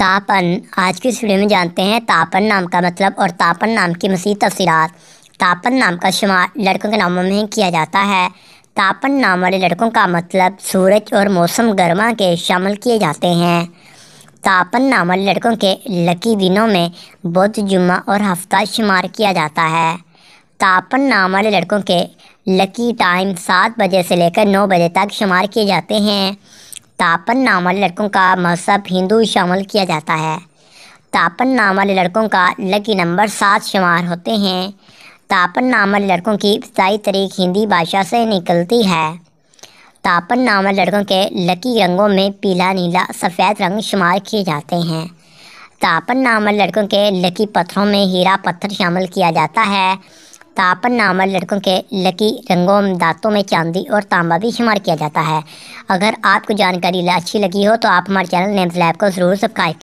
तापन आज की इस वीडियो में जानते हैं तापन नाम का मतलब और तापन नाम की मसीह तफसीरात तापन नाम का शुमार लड़कों के नामों में किया जाता है तापन नाम वाले लड़कों का मतलब सूरज और मौसम गर्मा के शामिल किए जाते हैं तापन नाम वाले लड़कों के लकी दिनों में बुध जुम्मा और हफ्ता शुमार किया जाता है तापन नाम वाले लड़कों के लकी टाइम सात बजे से लेकर नौ बजे तक शुमार किए जाते हैं तापन नाम वाले लड़कों का मजहब हिंदू शामिल किया जाता है तापन नाम वाले लड़कों का लकी नंबर सात शुमार होते हैं तापन नाम वाले लड़कों की इब्तदाई तारीख हिंदी भाषा से निकलती है तापन नाम वाले लड़कों के लकी रंगों में पीला नीला सफ़ेद रंग शुमार किए जाते हैं तापन नाम वाले लड़कों के लकी पत्थरों में हीरा पत्थर शामिल किया जाता है तापन नाम लड़कों के लकी रंगों दांतों में चांदी और तांबा भी शुमार किया जाता है अगर आपको जानकारी अच्छी लगी हो तो आप हमारे चैनल नेम्स लैब को ज़रूर सब्सक्राइब